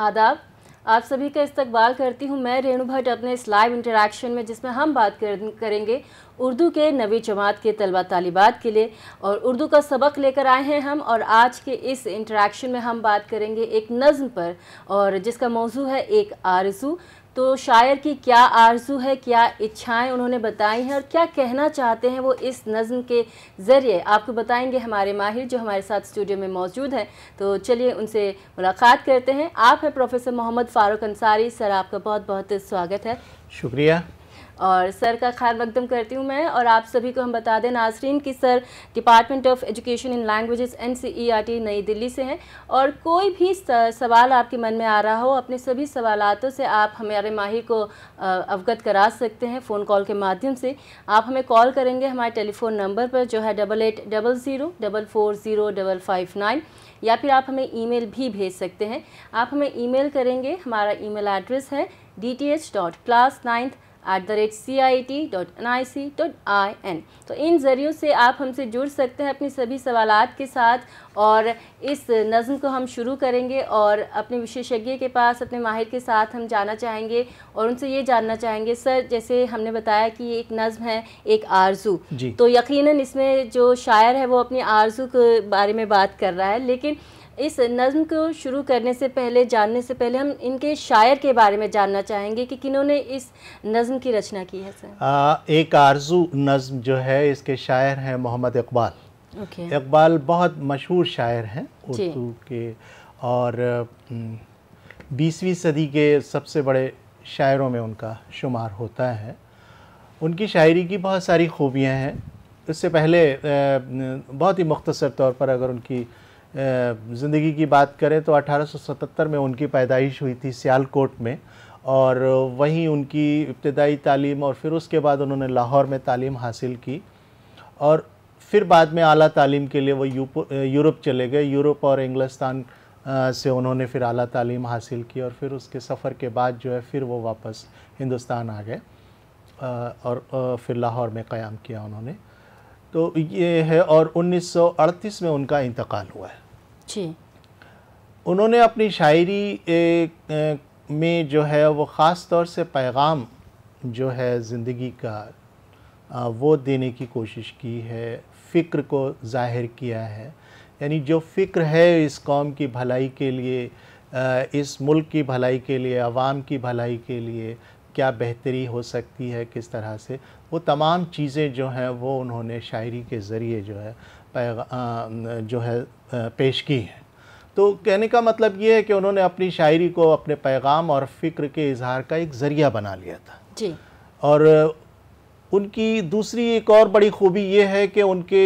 आदाब आप सभी का इस्तकबाल करती हूँ मैं रेणु भट्ट अपने इस लाइव इंटरेक्शन में जिसमें हम बात कर, करेंगे उर्दू के नवी जमात के तलबा तालिबात के लिए और उर्दू का सबक लेकर आए हैं हम और आज के इस इंटरेक्शन में हम बात करेंगे एक नज़म पर और जिसका मौजू है एक आरजू तो शायर की क्या आरजू है क्या इच्छाएं उन्होंने बताई हैं और क्या कहना चाहते हैं वो इस नज़म के ज़रिए आपको बताएंगे हमारे माहिर जो हमारे साथ स्टूडियो में मौजूद हैं तो चलिए उनसे मुलाकात करते हैं आप हैं प्रोफेसर मोहम्मद फ़ारूक अंसारी सर आपका बहुत बहुत स्वागत है शुक्रिया और सर का ख्याल मकदम करती हूँ मैं और आप सभी को हम बता दें नासरीन कि sir department of education in languages N New Delhi से हैं और कोई भी सवाल आपके मन में आ रहा हो अपने सभी सवालतों से आप हमारे माहिर को अवगत करा सकते हैं फ़ोन कॉल के माध्यम से आप हमें कॉल करेंगे हमारे टेलीफ़ोन नंबर पर जो है double eight double zero double four zero double five nine या फिर आप हमें ईमेल भी भेज सकते हैं आप हमें ईमेल करेंगे हमारा ईमेल एड्रेस है D T H dot class ninth at the rate C I T dot N I C dot I N तो इन ज़रियों से आप हमसे जुड़ सकते हैं अपने सभी सवाल के साथ और इस नज़म को हम शुरू करेंगे और अपने विशेषज्ञ के पास अपने माहिर के साथ हम जाना चाहेंगे और उनसे ये जानना चाहेंगे सर जैसे हमने बताया कि एक नज़म है एक आरजू तो यकीनन इसमें जो शायर है वो अपनी आरजू के बारे में बात कर रहा है लेकिन इस नज़म को शुरू करने से पहले जानने से पहले हम इनके शायर के बारे में जानना चाहेंगे कि किन्होंने इस नज़म की रचना की है सर आ, एक आरजू नज़म जो है इसके शायर हैं मोहम्मद इकबाल okay. इकबाल बहुत मशहूर शायर हैं उर्दू के और बीसवीं सदी के सबसे बड़े शायरों में उनका शुमार होता है उनकी शायरी की बहुत सारी खूबियाँ हैं इससे पहले बहुत ही मख्तसर तौर पर अगर उनकी ज़िंदगी की बात करें तो 1877 में उनकी पैदाइश हुई थी सियालकोट में और वहीं उनकी इब्तदाई तालीम और फिर उसके बाद उन्होंने लाहौर में तालीम हासिल की और फिर बाद में अली तालीम के लिए वो यूरोप चले गए यूरोप और इंग्लिस्तान से उन्होंने फिर अली तालीम हासिल की और फिर उसके सफ़र के बाद जो है फिर वो वापस हिंदुस्तान आ गए और फिर लाहौर में क़्याम किया उन्होंने तो ये है और 1938 में उनका इंतकाल हुआ है जी उन्होंने अपनी शायरी ए, ए, में जो है वो ख़ास तौर से पैगाम जो है ज़िंदगी का वो देने की कोशिश की है फ़िक्र को ज़ाहिर किया है यानी जो फ़िक्र है इस कौम की भलाई के लिए इस मुल्क की भलाई के लिए आवाम की भलाई के लिए क्या बेहतरी हो सकती है किस तरह से वो तमाम चीज़ें जो हैं वो उन्होंने शायरी के ज़रिए जो है जो है पेश की हैं तो कहने का मतलब ये है कि उन्होंने अपनी शायरी को अपने पैगाम और फ़िक्र के इजहार का एक ज़रिया बना लिया था जी और उनकी दूसरी एक और बड़ी खूबी ये है कि उनके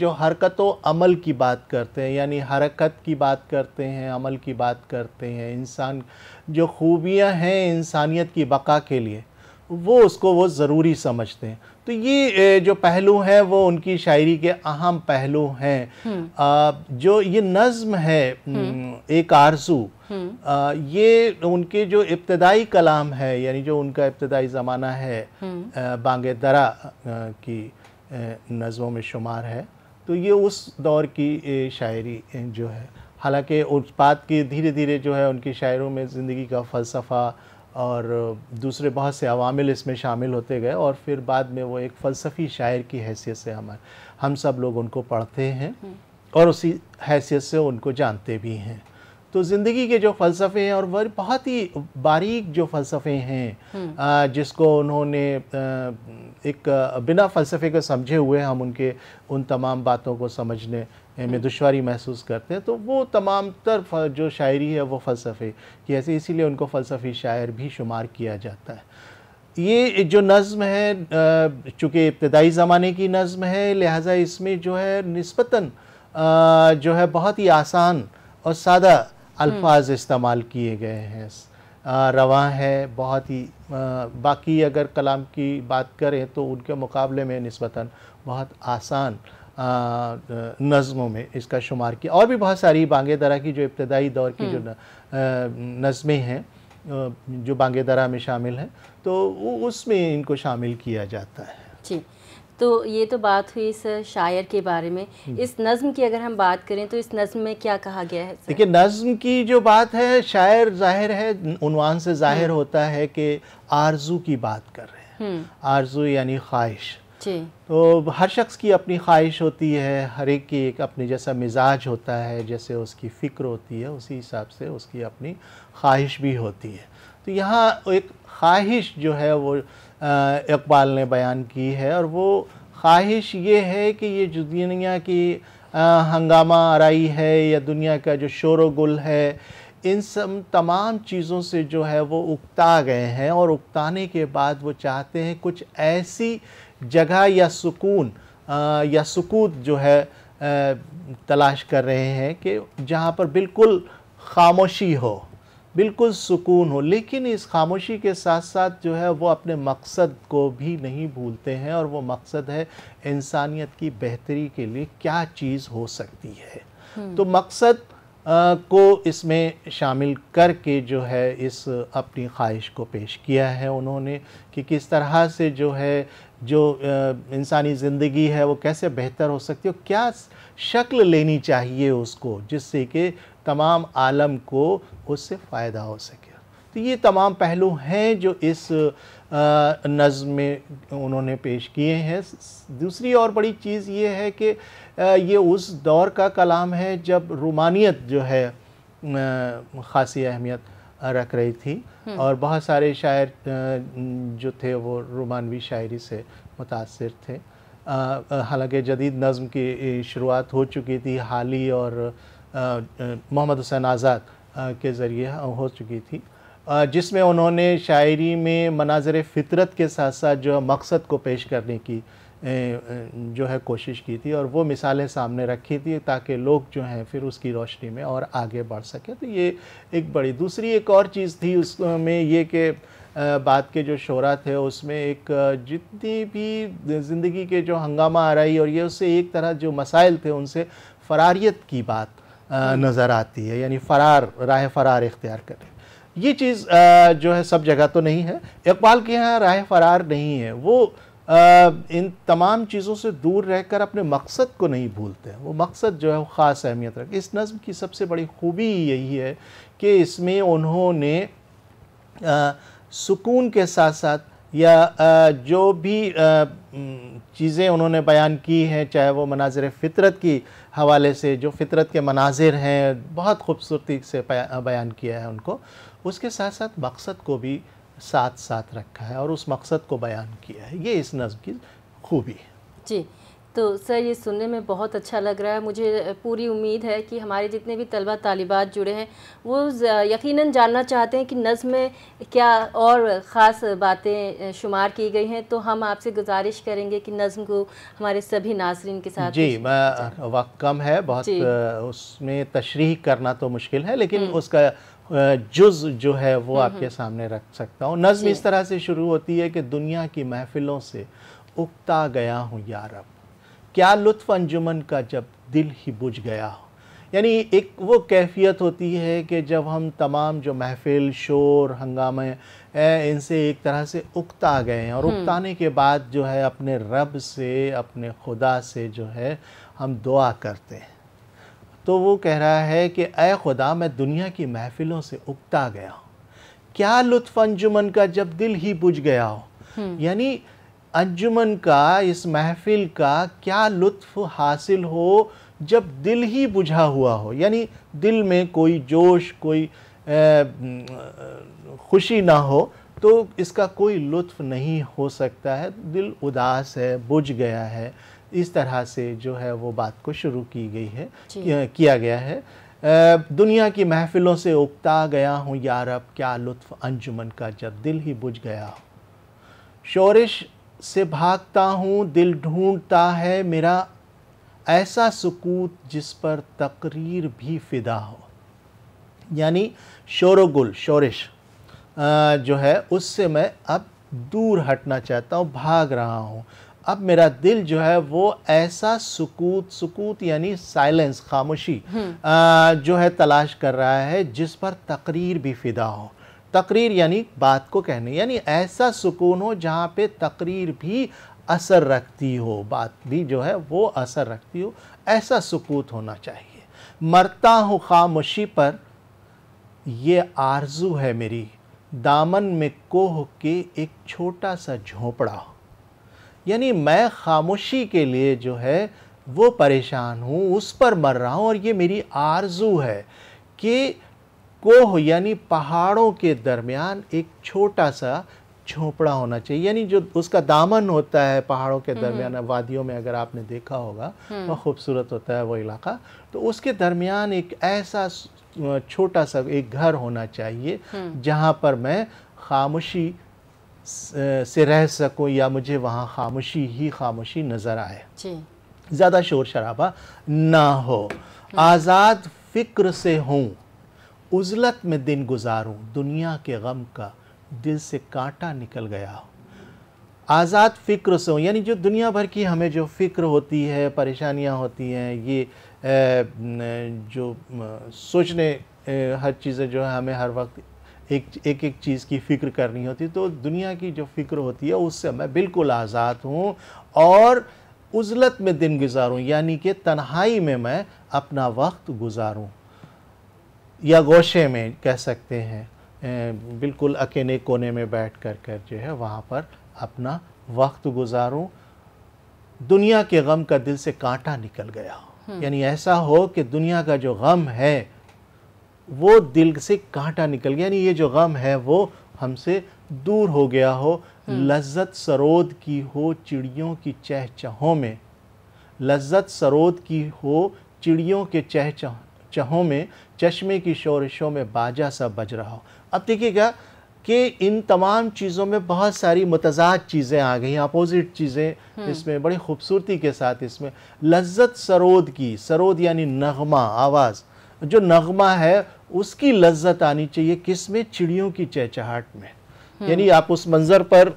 जो हरकत अमल की बात करते हैं यानी हरकत की बात करते हैं अमल की बात करते हैं इंसान जो खूबियां हैं इंसानियत की बका के लिए वो उसको वो ज़रूरी समझते हैं तो ये जो पहलू हैं वो उनकी शायरी के अहम पहलू हैं हम्म। जो ये नज़म है हम्म। एक आरजू आ, ये उनके जो इब्तदाई कलाम है यानी जो उनका इब्तदाई ज़माना है बांगे दरा की नज़मों में शुमार है तो ये उस दौर की शायरी जो है हालांकि उस बात की धीरे धीरे जो है उनकी शायरों में ज़िंदगी का फ़लसफ़ा और दूसरे बहुत से अवामिल इसमें शामिल होते गए और फिर बाद में वो एक फ़लसफ़ी शायर की हैसियत से हमारे हम सब लोग उनको पढ़ते हैं हम्म। और उसी हैसियत से उनको जानते भी हैं तो ज़िंदगी के जो फ़लसफ़े हैं और वह बहुत ही बारीक जो फ़लसफ़े हैं हम्म। जिसको उन्होंने एक बिना फ़लसफ़े को समझे हुए हम उनके उन तमाम बातों को समझने में हम्म। दुशारी महसूस करते हैं तो वो तमाम तर जो शायरी है वो फ़लसफ़े कि ऐसे इसीलिए उनको फ़लसफ़ी शायर भी शुमार किया जाता है ये जो नज़म है चूँकि इब्तदाई ज़माने की नज़म है लिहाजा इसमें जो है नस्बता जो है बहुत ही आसान और सादा अल्फाज इस्तेमाल किए गए हैं रवा है बहुत ही बाकी अगर कलाम की बात करें तो उनके मुकाबले में नस्बता बहुत आसान नज़मों में इसका शुमार किया और भी बहुत सारी बांगे दरा की जो इब्तदाई दौर की जो हम्म। नज़में हैं जो बांगे दरा में शामिल हैं तो उसमें इनको शामिल किया जाता है तो ये तो बात हुई इस शायर के बारे में हम्म। इस नज़म की अगर हम बात करें तो इस नज्म में क्या कहा गया है देखिए नज्म की जो बात है शायर जाहिर है उनवान से जाहिर हम्म। होता है कि आरजू की बात कर रहे हैं हम्म। आरजू यानी ख्वाहिश तो हर शख्स की अपनी ख्वाहिश होती है हर एक की एक अपने जैसा मिजाज होता है जैसे उसकी फ़िक्र होती है उसी हिसाब से उसकी अपनी ख्वाहिश भी होती है तो यहाँ एक ख्वाहिश जो है वो इकबाल ने बयान की है और वो ख्वाहिश ये है कि ये जो दुनिया की हंगामा आरई है या दुनिया का जो शोर गुल है इन सब तमाम चीज़ों से जो है वो उकता गए हैं और उकताने के बाद वो चाहते हैं कुछ ऐसी जगह या सुकून या सुकूत जो है तलाश कर रहे हैं कि जहाँ पर बिल्कुल खामोशी हो बिल्कुल सुकून हो लेकिन इस खामोशी के साथ साथ जो है वो अपने मकसद को भी नहीं भूलते हैं और वो मकसद है इंसानियत की बेहतरी के लिए क्या चीज़ हो सकती है हम्म। तो मकसद आ, को इसमें शामिल करके जो है इस अपनी ख्वाहिश को पेश किया है उन्होंने कि किस तरह से जो है जो इंसानी ज़िंदगी है वो कैसे बेहतर हो सकती है क्या शक्ल लेनी चाहिए उसको जिससे कि तमाम आलम को उससे फ़ायदा हो सके तो ये तमाम पहलू हैं जो इस नज़म में उन्होंने पेश किए हैं दूसरी और बड़ी चीज़ ये है कि ये उस दौर का कलाम है जब रोमानियत जो है ख़ासी अहमियत रख रही थी हम्म। और बहुत सारे शायर जो थे वो रोमानवी शायरी से मुतासर थे हालांकि जदीद नज़म की शुरुआत हो चुकी थी हाली और मोहम्मद हुसैन आज़ाद के ज़रिए हो चुकी थी जिसमें उन्होंने शायरी में मनाजर फितरत के साथ साथ जो मकसद को पेश करने की जो है कोशिश की थी और वो मिसालें सामने रखी थी ताकि लोग जो हैं फिर उसकी रोशनी में और आगे बढ़ सके तो ये एक बड़ी दूसरी एक और चीज़ थी उसमें ये कि बात के जो शोरा थे उसमें एक जितनी भी ज़िंदगी के जो हंगामा आ रही और ये उससे एक तरह जो मसाइल थे उनसे फरारियत की बात नज़र आती है यानी फ़रार राह फ़रार इख्तियार करें ये चीज़ जो है सब जगह तो नहीं है इकबाल के यहाँ राह फ़रार नहीं है वो इन तमाम चीज़ों से दूर रहकर अपने मकसद को नहीं भूलते हैं वो मकसद जो है वो ख़ास अहमियत रख इस नज़म की सबसे बड़ी खूबी यही है कि इसमें उन्होंने सुकून के साथ साथ या जो भी चीज़ें उन्होंने बयान की हैं चाहे वो मनाजिर फ़ितरत की हवाले से जो फ़ितरत के मनाजिर हैं बहुत खूबसूरती से बयान किया है उनको उसके साथ साथ मकसद को भी साथ साथ रखा है और उस मकसद को बयान किया है ये इस नज़म की खूबी है जी तो सर ये सुनने में बहुत अच्छा लग रहा है मुझे पूरी उम्मीद है कि हमारे जितने भी तलबा तालिबात जुड़े हैं वो यकीनन जानना चाहते हैं कि नज़म में क्या और ख़ास बातें शुमार की गई हैं तो हम आपसे गुजारिश करेंगे कि नज़म को हमारे सभी नाजरन के साथ जी मैं वक्त कम है बहुत उसमें तशरी करना तो मुश्किल है लेकिन हम्म। उसका जुज जो है वो हम्म, आपके हम्म। सामने रख सकता हूँ नज़म इस तरह से शुरू होती है कि दुनिया की महफिलों से उगता गया हूँ यारब क्या लुत्फ अंजुमन का जब दिल ही बुझ गया हो यानी एक वो कैफियत होती है कि जब हम तमाम जो महफिल शोर हंगामे इनसे एक तरह से उकता गए हैं और हम्म। उकताने के बाद जो है अपने रब से अपने खुदा से जो है हम दुआ करते हैं तो वो कह रहा है कि अय खुदा मैं दुनिया की महफिलों से उकता गया हूँ क्या लुत्फ अंजुमन का जब दिल ही बुझ गया हो हम्म। यानी अंजुमन का इस महफिल का क्या लुत्फ़ हासिल हो जब दिल ही बुझा हुआ हो यानी दिल में कोई जोश कोई खुशी ना हो तो इसका कोई लुत्फ़ नहीं हो सकता है दिल उदास है बुझ गया है इस तरह से जो है वो बात को शुरू की गई है किया गया है दुनिया की महफिलों से उगता गया हूँ यार अब क्या लुत्फ़ अंजुमन का जब दिल ही बुझ गया हो शोरिश से भागता हूँ दिल ढूंढता है मेरा ऐसा सुकूत जिस पर तकरीर भी फिदा हो यानी शोरगुल शोरिश जो है उससे मैं अब दूर हटना चाहता हूँ भाग रहा हूँ अब मेरा दिल जो है वो ऐसा सुकूत सुकूत यानी साइलेंस खामोशी हम्म। जो है तलाश कर रहा है जिस पर तकरीर भी फिदा हो तकरीर यानी बात को कहने यानी ऐसा सुकून हो जहाँ पे तकरीर भी असर रखती हो बात भी जो है वो असर रखती हो ऐसा सुकूत होना चाहिए मरता हूँ खामोशी पर ये आरजू है मेरी दामन में कोह के एक छोटा सा झोंपड़ा हो यानी मैं खामोशी के लिए जो है वो परेशान हूँ उस पर मर रहा हूँ और ये मेरी आरजू है कि कोह यानी पहाड़ों के दरमियान एक छोटा सा झोंपड़ा होना चाहिए यानी जो उसका दामन होता है पहाड़ों के हम्म। दरमियान वादियों में अगर आपने देखा होगा वह हम्म। खूबसूरत होता है वो इलाका तो उसके दरमियान एक ऐसा छोटा सा एक घर होना चाहिए हम्म। जहाँ पर मैं खामोशी से रह सकूँ या मुझे वहाँ खामोशी ही खामोशी नज़र आए ज़्यादा शोर शराबा ना हो आज़ाद फिक्र से हूँ उजलत में दिन गुजारूं दुनिया के गम का दिल से कांटा निकल गया हो आज़ाद फ़िक्र से हो यानी जो दुनिया भर की हमें जो फ़िक्र होती है परेशानियां होती हैं ये जो सोचने हर चीज़ें जो है हमें हर वक्त एक एक एक चीज़ की फ़िक्र करनी होती है तो दुनिया की जो फ़िक्र होती है उससे मैं बिल्कुल आज़ाद हूँ और उजलत में दिन गुजारूँ यानी कि तन्हाई में मैं अपना वक्त गुजारूँ या गोशे में कह सकते हैं बिल्कुल अकेले कोने में बैठ कर कर जो है वहाँ पर अपना वक्त गुजारूँ दुनिया के गम का दिल से कांटा निकल गया हम्म। यानी ऐसा हो कि दुनिया का जो गम है वो दिल से कांटा निकल गया यानी ये जो गम है वो हमसे दूर हो गया हो हम्म। लज्जत सरोद की हो चिड़ियों की चहचहों में लज्जत सरोद की हो चिड़ियों के चहचह चहों में चश्मे की शोरशों में बाजा सा बज रहा हो अब देखिएगा कि इन तमाम चीज़ों में बहुत सारी मतजाद चीज़ें आ गई अपोजिट चीज़ें हम्म। इसमें बड़ी खूबसूरती के साथ इसमें लज्जत सरोद की सरोद यानी नगमा आवाज़ जो नगमा है उसकी लज्जत आनी चाहिए किस में चिड़ियों की चहचहाट में हम्म। यानी आप उस मंज़र पर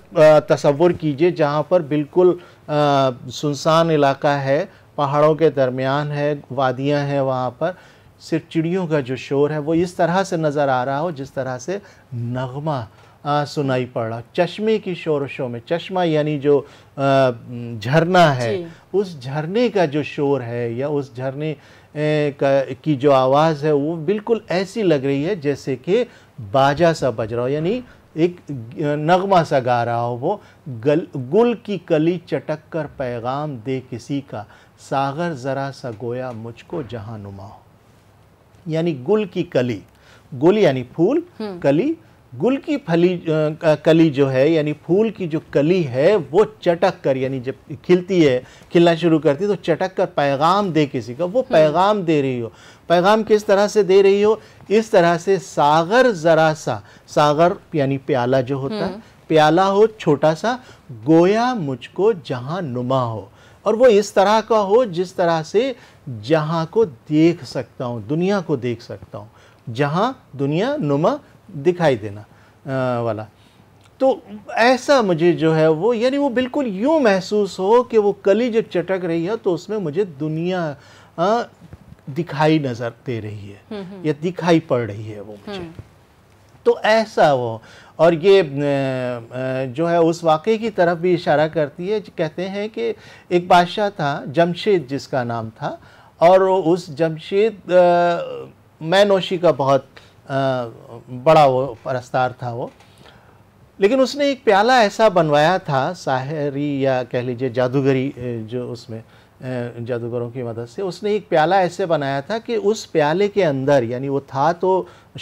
तस्वुर कीजिए जहाँ पर बिल्कुल सुनसान इलाका है पहाड़ों के दरमियान है वादियाँ हैं वहाँ पर सिर्फ चिड़ियों का जो शोर है वो इस तरह से नज़र आ रहा हो जिस तरह से नगमा आ, सुनाई रहा चश्मे की शोरशों में चश्मा यानी जो झरना है उस झरने का जो शोर है या उस झरने का की जो आवाज़ है वो बिल्कुल ऐसी लग रही है जैसे कि बाजा सा बज रहा हो यानी एक नगमा सा गा रहा हो वो गल गुल की कली चटक कर पैगाम दे किसी का सागर ज़रा सा गोया मुझको जहाँ नुमा हो यानी गुल की कली गुल यानी फूल हम्म। कली गुल की फली कली जो है यानी फूल की जो कली है वो चटक कर यानी जब खिलती है खिलना शुरू करती है तो चटक कर पैगाम दे किसी का वो हम्म। पैगाम दे रही हो पैगाम किस तरह से दे रही हो इस तरह से सागर ज़रा सा सागर यानी प्याला जो होता है हम्म। प्याला हो छोटा सा गोया मुझको जहाँ नुमा हो और वो इस तरह का हो जिस तरह से जहाँ को देख सकता हूँ दुनिया को देख सकता हूँ जहाँ दुनिया नुमा दिखाई देना वाला तो ऐसा मुझे जो है वो यानी वो बिल्कुल यूँ महसूस हो कि वो कली जो चटक रही है तो उसमें मुझे दुनिया आ, दिखाई नज़र दे रही है हम्म, हम्म। या दिखाई पड़ रही है वो हम्म। मुझे तो ऐसा वो और ये जो है उस वाक़े की तरफ भी इशारा करती है कहते हैं कि एक बादशाह था जमशेद जिसका नाम था और उस जमशेद मैनोशी का बहुत बड़ा वो परस्तार था वो लेकिन उसने एक प्याला ऐसा बनवाया था साहरी या कह लीजिए जादूगरी जो उसमें जादूगरों की मदद से उसने एक प्याला ऐसे बनाया था कि उस प्याले के अंदर यानी वो था तो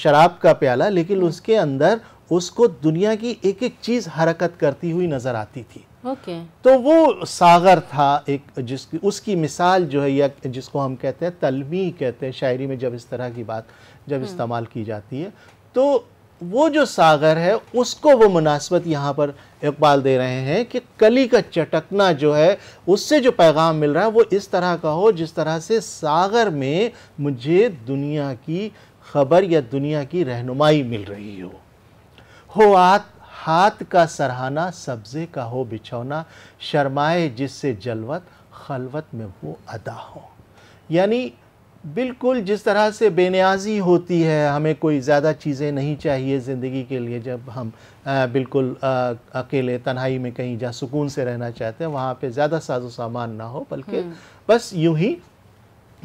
शराब का प्याला लेकिन हम्म। उसके अंदर उसको दुनिया की एक एक चीज़ हरकत करती हुई नज़र आती थी okay. तो वो सागर था एक जिसकी उसकी मिसाल जो है या जिसको हम कहते हैं तलमी कहते हैं शायरी में जब इस तरह की बात जब हम्म। इस्तेमाल की जाती है तो वो जो सागर है उसको वो मुनासबत यहाँ पर इकबाल दे रहे हैं कि कली का चटकना जो है उससे जो पैगाम मिल रहा है वो इस तरह का हो जिस तरह से सागर में मुझे दुनिया की खबर या दुनिया की रहनुमाई मिल रही हो हो आत हाथ का सरहाना सब्जे का हो बिछौना शर्माए जिससे जलवत खलवत में वो अदा हो यानी बिल्कुल जिस तरह से बेनियाजी होती है हमें कोई ज़्यादा चीज़ें नहीं चाहिए ज़िंदगी के लिए जब हम आ, बिल्कुल आ, अकेले तन्हाई में कहीं जहाँ सुकून से रहना चाहते हैं वहाँ पे ज़्यादा साजो सामान ना हो बल्कि हम्म। बस यूं ही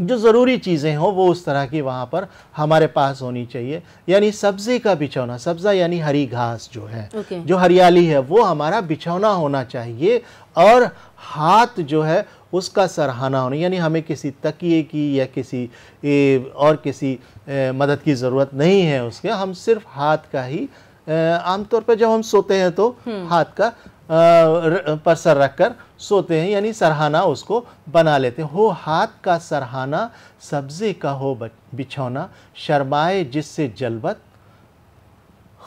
जो ज़रूरी चीज़ें हों वो उस तरह की वहाँ पर हमारे पास होनी चाहिए यानी सब्जी का बिछौना सब्जा यानी हरी घास जो है okay. जो हरियाली है वो हमारा बिछौना होना चाहिए और हाथ जो है उसका सराहना होना यानी हमें किसी तकिए की या किसी ए, और किसी ए, मदद की ज़रूरत नहीं है उसके हम सिर्फ हाथ का ही आमतौर पर जब हम सोते हैं तो हम्म। हाथ का पर सर रख कर सोते हैं यानी सरहाना उसको बना लेते हैं हो हाथ का सरहाना सब्ज़े का हो बिछौना शर्माए जिससे जलबत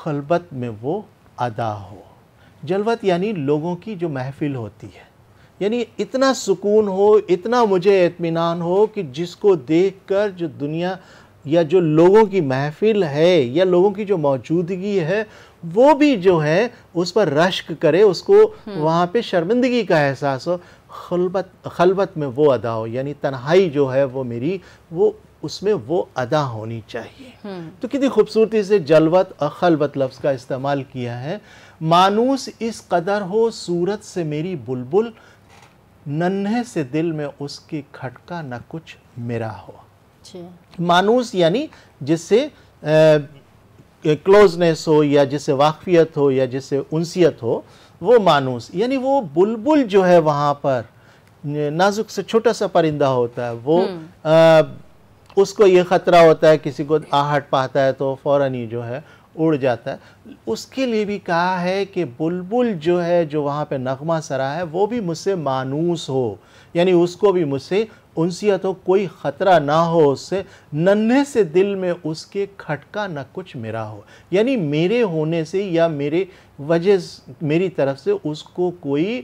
खलबत में वो अदा हो जलवत यानी लोगों की जो महफिल होती है यानी इतना सुकून हो इतना मुझे इत्मीनान हो कि जिसको देख कर जो दुनिया या जो लोगों की महफिल है या लोगों की जो मौजूदगी है वो भी जो है उस पर रश्क करे उसको हम्म। वहाँ पे शर्मिंदगी का एहसास हो खलबत खलबत में वो अदा हो यानी तन्हाई जो है वो मेरी वो उसमें वो अदा होनी चाहिए हम्म। तो कितनी खूबसूरती से जलवत और खलबत लफ्ज़ का इस्तेमाल किया है मानूस इस कदर हो सूरत से मेरी बुलबुल नन्हे से दिल में उसकी खटका न कुछ मेरा हो मानूस यानी जिससे क्लोजनेस हो या जिससे वाकफियत हो या जिससे उनसीत हो वो मानूस यानी वो बुलबुल जो है वहाँ पर नाजुक से छोटा सा परिंदा होता है वो आ, हम्म। उसको ये ख़तरा होता है किसी को आहट पाता है तो फ़ौर ही जो है उड़ जाता है उसके लिए भी कहा है कि बुलबुल जो है जो वहाँ पे नगमा सरा है वो भी मुझसे मानूस हो यानी उसको भी मुझसे उनसियत हो कोई ख़तरा ना हो उससे नन्हे से दिल में उसके खटका ना कुछ मेरा हो यानी मेरे होने से या मेरे वजह मेरी तरफ से उसको कोई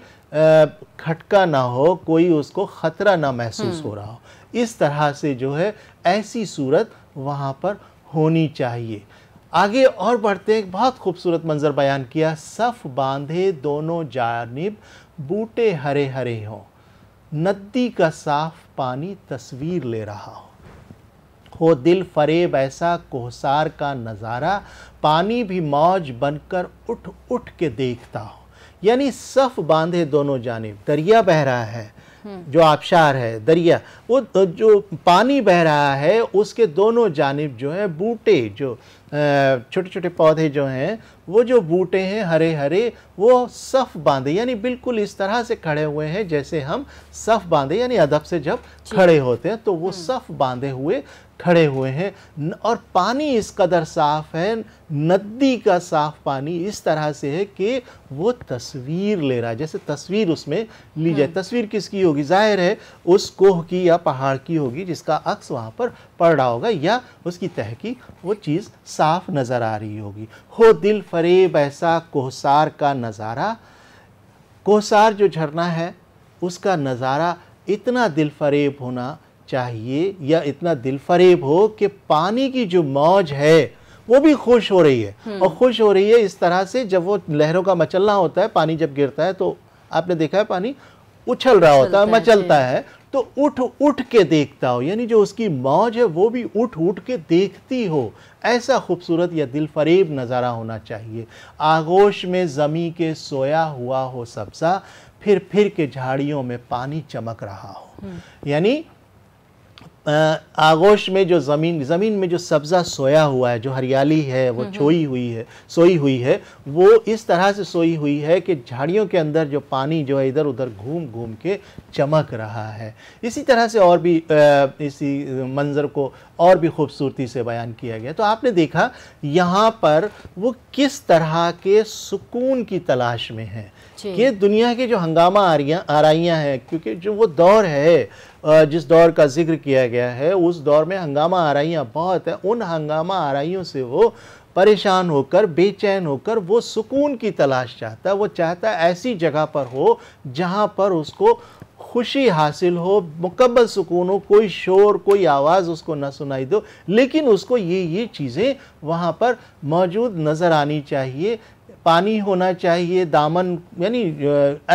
खटका ना हो कोई उसको ख़तरा ना महसूस हम्म। हो रहा हो इस तरह से जो है ऐसी सूरत वहाँ पर होनी चाहिए आगे और बढ़ते एक बहुत खूबसूरत मंज़र बयान किया सफ़ बांधे दोनों जानब बूटे हरे हरे हों नदी का साफ पानी तस्वीर ले रहा हो हो दिल फरेब ऐसा कोहसार का नज़ारा पानी भी मौज बनकर उठ उठ के देखता हो यानी सफ बांधे दोनों जानेब दरिया बह रहा है जो आबशार है दरिया वो तो जो पानी बह रहा है उसके दोनों जानब जो है बूटे जो छोटे छोटे पौधे जो हैं वो जो बूटे हैं हरे हरे वो सफ़ बांधे यानी बिल्कुल इस तरह से खड़े हुए हैं जैसे हम सफ़ बांधे यानी अदब से जब खड़े होते हैं तो वो हम्म। सफ़ बांधे हुए खड़े हुए हैं और पानी इस कदर साफ है नदी का साफ पानी इस तरह से है कि वो तस्वीर ले रहा है जैसे तस्वीर उसमें ली जाए हम्म। तस्वीर किसकी होगी जाहिर है उस कोह की या पहाड़ की होगी जिसका अक्स वहाँ पर पड़ रहा होगा या उसकी तहकी वो चीज़ साफ नज़र आ रही होगी हो दिल फरेब ऐसा कोहसार का नज़ारा कोहसार जो झरना है उसका नज़ारा इतना दिल फरेब होना चाहिए या इतना दिल फरेब हो कि पानी की जो मौज है वो भी खुश हो रही है हम्म। और खुश हो रही है इस तरह से जब वो लहरों का मचलना होता है पानी जब गिरता है तो आपने देखा है पानी उछल रहा होता है मचलता है तो उठ उठ के देखता हो यानी जो उसकी मौज है वो भी उठ उठ के देखती हो ऐसा खूबसूरत या दिल फरेब नज़ारा होना चाहिए आगोश में ज़मी के सोया हुआ हो सब्ज़ा फिर फिर के झाड़ियों में पानी चमक रहा हो हम्म। यानी आगोश में जो ज़मीन ज़मीन में जो सब्ज़ा सोया हुआ है जो हरियाली है वो हम्म, हम्म। छोई हुई है सोई हुई है वो इस तरह से सोई हुई है कि झाड़ियों के अंदर जो पानी जो है इधर उधर घूम घूम के चमक रहा है इसी तरह से और भी इसी मंज़र को और भी खूबसूरती से बयान किया गया तो आपने देखा यहाँ पर वो किस तरह के सुकून की तलाश में है कि दुनिया के जो हंगामा आरियाँ आरइयाँ हैं क्योंकि जो वो दौर है जिस दौर का जिक्र किया गया है उस दौर में हंगामा आरइयाँ बहुत हैं उन हंगामा आरइयों से वो परेशान होकर बेचैन होकर वो सुकून की तलाश चाहता है वो चाहता है ऐसी जगह पर हो जहाँ पर उसको खुशी हासिल हो मुकम्मल सुकून हो कोई शोर कोई आवाज़ उसको ना सुनाई दो लेकिन उसको ये ये चीज़ें वहाँ पर मौजूद नज़र आनी चाहिए पानी होना चाहिए दामन यानी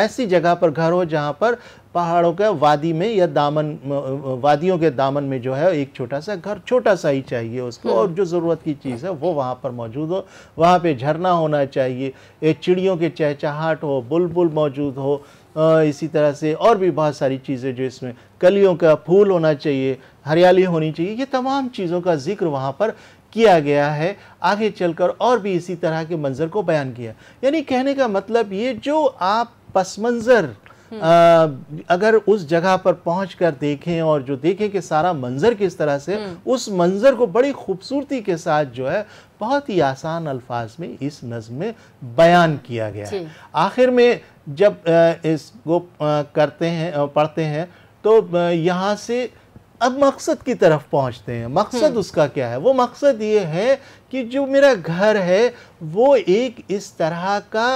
ऐसी जगह पर घर हो जहाँ पर पहाड़ों के वादी में या दामन वादियों के दामन में जो है एक छोटा सा घर छोटा सा ही चाहिए उसको हम्म। और जो ज़रूरत की चीज़ है वो वहाँ पर मौजूद हो वहाँ पे झरना होना चाहिए एक चिड़ियों के चहचहाट हो बुलबुल मौजूद हो इसी तरह से और भी बहुत सारी चीज़ें जो इसमें कलियों का फूल होना चाहिए हरियाली होनी चाहिए ये तमाम चीज़ों का जिक्र वहाँ पर किया गया है आगे चलकर और भी इसी तरह के मंज़र को बयान किया यानी कहने का मतलब ये जो आप पस मंज़र हम्म। अगर उस जगह पर पहुँच कर देखें और जो देखें कि सारा मंजर किस तरह से हम्म। उस मंजर को बड़ी खूबसूरती के साथ जो है बहुत ही आसान अल्फाज में इस नज़म में बयान किया गया है आखिर में जब इसको करते हैं पढ़ते हैं तो यहाँ से अब मकसद की तरफ पहुंचते हैं मकसद हम्म। उसका क्या है वो मकसद ये है कि जो मेरा घर है वो एक इस तरह का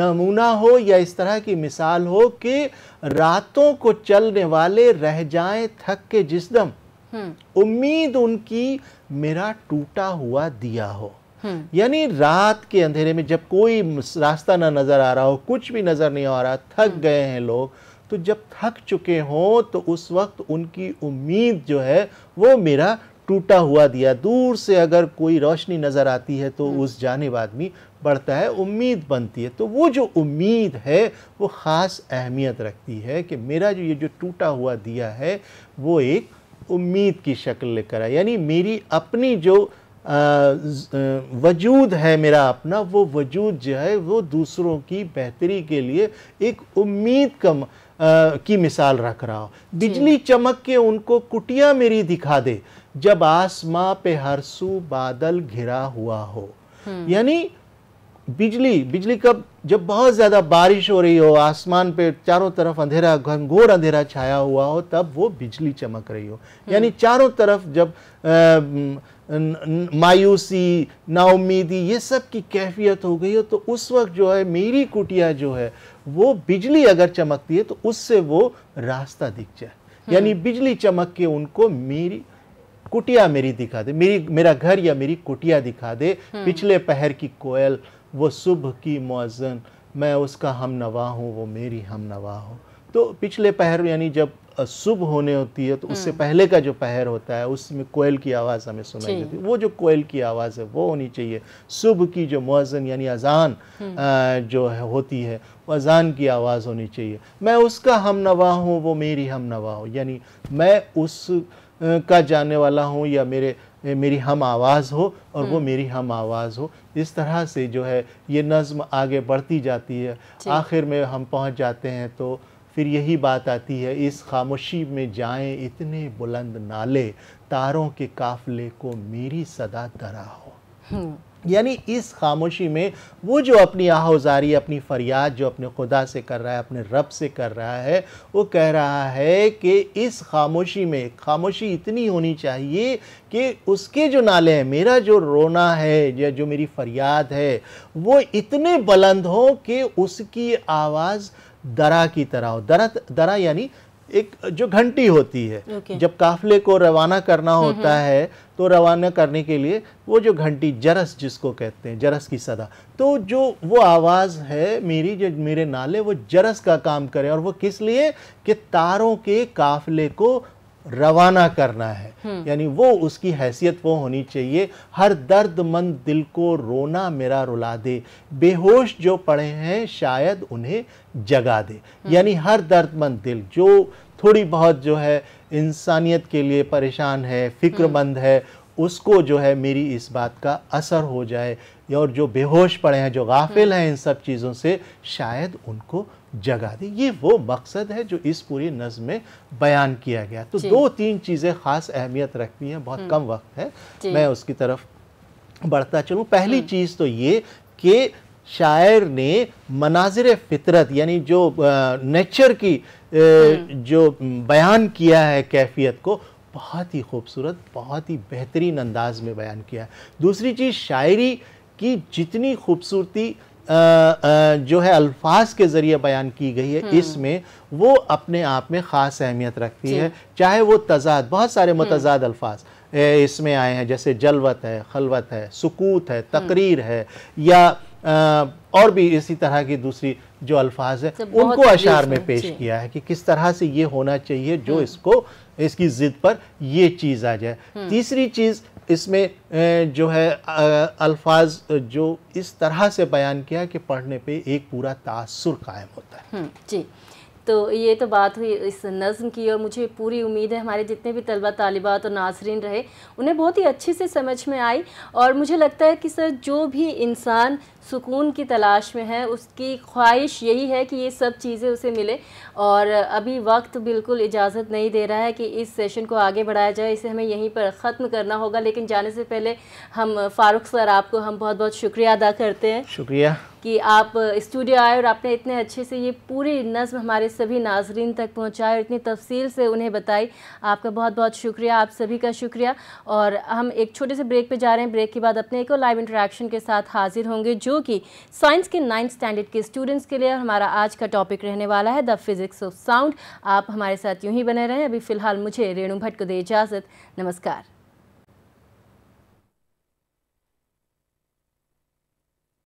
नमूना हो या इस तरह की मिसाल हो कि रातों को चलने वाले रह जाएं थक के जिस दम हम्म। उम्मीद उनकी मेरा टूटा हुआ दिया हो हम्म। यानी रात के अंधेरे में जब कोई रास्ता ना नज़र आ रहा हो कुछ भी नज़र नहीं आ रहा थक गए हैं लोग तो जब थक चुके हों तो उस वक्त उनकी उम्मीद जो है वो मेरा टूटा हुआ दिया दूर से अगर कोई रोशनी नज़र आती है तो हम्म। उस जानब आदमी बढ़ता है उम्मीद बनती है तो वो जो उम्मीद है वो ख़ास अहमियत रखती है कि मेरा जो ये जो टूटा हुआ दिया है वो एक उम्मीद की शक्ल लेकर आए यानी मेरी अपनी जो वजूद है मेरा अपना वो वजूद जो है वो दूसरों की बेहतरी के लिए एक उम्मीद का की मिसाल रख रहा हूँ बिजली चमक के उनको कुटिया मेरी दिखा दे जब आसमां पे हरसू बादल घिरा हुआ हो हम्म। यानी बिजली बिजली कब जब बहुत ज़्यादा बारिश हो रही हो आसमान पे चारों तरफ अंधेरा घनघोर अंधेरा छाया हुआ हो तब वो बिजली चमक रही हो यानी हम्म। चारों तरफ जब आ, मायूसी नाउमीदी ये सब की कैफियत हो गई हो तो उस वक्त जो है मेरी कुटिया जो है वो बिजली अगर चमकती है तो उससे वो रास्ता दिख जाए हम्म। यानी बिजली चमक के उनको मेरी कुटिया मेरी दिखा दे मेरी मेरा घर या मेरी कुटिया दिखा दे हम्म। पिछले पहर की कोयल वो सुबह की मौजन मैं उसका हम नवा हूँ वो मेरी हम नवा हूँ तो पिछले पहर यानी जब सुबह होने होती है तो हम्म। उससे पहले का जो पहर होता है उसमें कोयल की आवाज़ हमें सुनाई देती है वो जो कोयल की आवाज़ है वो होनी चाहिए सुबह की जो मौज़न यानी अजान हम्म। जो है होती है अजान की आवाज़ होनी चाहिए मैं उसका हम नवा हूँ वो मेरी हम नवा हूँ यानी मैं उस का जाने वाला हूँ या मेरे मेरी हम आवाज़ हो और वो हम्म। मेरी हम आवाज़ हो इस तरह से जो है ये नज़म आगे बढ़ती जाती है आखिर में हम पहुँच जाते हैं तो फिर यही बात आती है इस खामोशी में जाएं इतने बुलंद नाले तारों के काफले को मेरी सदा दरा हो हम्म। यानी इस खामोशी में वो जो अपनी आहोजारी अपनी फरियाद जो अपने खुदा से कर रहा है अपने रब से कर रहा है वो कह रहा है कि इस खामोशी में खामोशी इतनी होनी चाहिए कि उसके जो नाले हैं मेरा जो रोना है या जो मेरी फरियाद है वो इतने बुलंद हो कि उसकी आवाज़ दरा की तरह हो दरा दरा यानी एक जो घंटी होती है okay. जब काफले को रवाना करना हम्म, होता हम्म। है तो रवाना करने के लिए वो जो घंटी जरस जिसको कहते हैं जरस की सदा तो जो वो आवाज़ है मेरी जो मेरे नाले वो जरस का काम करे और वो किस लिए कि तारों के काफले को रवाना करना है हम्म। यानी वो उसकी हैसियत वो होनी चाहिए हर दर्द मंद दिल को रोना मेरा रुला दे बेहोश जो पड़े हैं शायद उन्हें जगा दे हम्म। यानी हर दर्द मंद दिल जो थोड़ी बहुत जो है इंसानियत के लिए परेशान है फिक्रमंद हम्म। है उसको जो है मेरी इस बात का असर हो जाए और जो बेहोश पड़े हैं जो गाफिल हैं इन सब चीज़ों से शायद उनको जगा दी ये वो मकसद है जो इस पूरी नज़म में बयान किया गया तो दो तीन चीज़ें ख़ास अहमियत रखती हैं बहुत हम्म। कम वक्त है मैं उसकी तरफ बढ़ता चलूँ पहली हम्म। चीज़ तो ये कि शायर ने मनाजिर फितरत यानी जो नेचर की हम्म। जो बयान किया है कैफियत को बहुत ही खूबसूरत बहुत ही बेहतरीन अंदाज में बयान किया है दूसरी चीज़ शायरी की जितनी खूबसूरती जो है अल्फाज के ज़रिए बयान की गई है हम्म। इसमें वो अपने आप में ख़ास अहमियत रखती है चाहे वो तजाद बहुत सारे मतजाद हम्म। अल्फाज इसमें आए हैं जैसे जलवत है खलवत है सुकूत है हम्म। तकरीर है या आ, और भी इसी तरह की दूसरी जो अल्फाज है तो उनको अशार में पेश किया है कि किस तरह से ये होना चाहिए जो इसको इसकी ज़िद पर ये चीज़ आ जाए तीसरी चीज़ इसमें जो है अल्फाज जो इस तरह से बयान किया कि पढ़ने पे एक पूरा तासुर कायम होता है हम्म, जी तो ये तो बात हुई इस नज़म की और मुझे पूरी उम्मीद है हमारे जितने भी तलबा तलबात और नाजरन रहे उन्हें बहुत ही अच्छे से समझ में आई और मुझे लगता है कि सर जो भी इंसान सुकून की तलाश में है उसकी ख्वाहिश यही है कि ये सब चीज़ें उसे मिले और अभी वक्त बिल्कुल इजाज़त नहीं दे रहा है कि इस सेशन को आगे बढ़ाया जाए इसे हमें यहीं पर ख़त्म करना होगा लेकिन जाने से पहले हम फारूक सर आपको हम बहुत बहुत शुक्रिया अदा करते हैं शुक्रिया कि आप स्टूडियो आए और आपने इतने अच्छे से ये पूरी नज़म हमारे सभी नाजरन तक पहुँचाए और इतनी तफसील से उन्हें बताई आपका बहुत बहुत शुक्रिया आप सभी का शुक्रिया और हम एक छोटे से ब्रेक पे जा रहे हैं ब्रेक के बाद अपने एक और लाइव इंटरेक्शन के साथ हाजिर होंगे जो कि साइंस के नाइन्थ स्टैंडर्ड के स्टूडेंट्स के लिए हमारा आज का टॉपिक रहने वाला है द फिज़िक्स ऑफ साउंड आप हमारे साथ यूँ ही बने रहें अभी फ़िलहाल मुझे रेणु भट्ट को दे इजाज़त नमस्कार